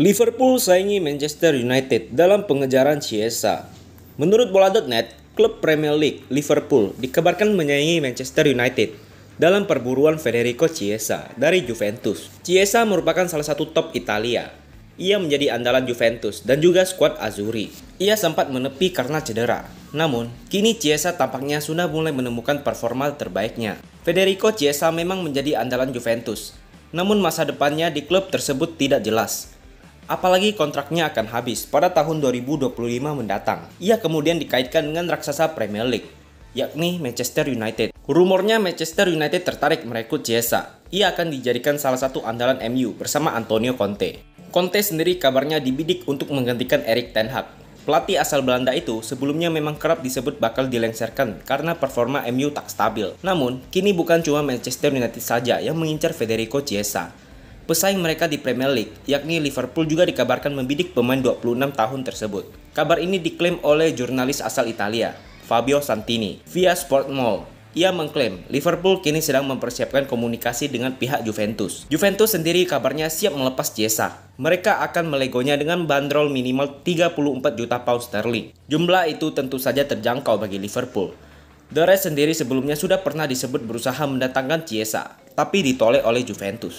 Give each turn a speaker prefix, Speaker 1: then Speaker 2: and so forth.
Speaker 1: Liverpool saingi Manchester United dalam pengejaran Chiesa. Menurut bola.net, klub Premier League Liverpool dikabarkan menyaingi Manchester United dalam perburuan Federico Chiesa dari Juventus. Chiesa merupakan salah satu top Italia. Ia menjadi andalan Juventus dan juga skuad Azzurri. Ia sempat menepi karena cedera. Namun, kini Chiesa tampaknya sudah mulai menemukan performa terbaiknya. Federico Chiesa memang menjadi andalan Juventus, namun masa depannya di klub tersebut tidak jelas apalagi kontraknya akan habis pada tahun 2025 mendatang. Ia kemudian dikaitkan dengan raksasa Premier League, yakni Manchester United. Rumornya Manchester United tertarik merekrut Chiesa. Ia akan dijadikan salah satu andalan MU bersama Antonio Conte. Conte sendiri kabarnya dibidik untuk menggantikan Erik Ten Hag. Pelatih asal Belanda itu sebelumnya memang kerap disebut bakal dilengsarkan karena performa MU tak stabil. Namun, kini bukan cuma Manchester United saja yang mengincar Federico Chiesa pesaing mereka di Premier League, yakni Liverpool juga dikabarkan membidik pemain 26 tahun tersebut. Kabar ini diklaim oleh jurnalis asal Italia, Fabio Santini, via Sport Mall. Ia mengklaim Liverpool kini sedang mempersiapkan komunikasi dengan pihak Juventus. Juventus sendiri kabarnya siap melepas Jesa. Mereka akan melegonya dengan bandrol minimal 34 juta pound sterling. Jumlah itu tentu saja terjangkau bagi Liverpool. The Red sendiri sebelumnya sudah pernah disebut berusaha mendatangkan Chiesa, tapi ditoleh oleh Juventus.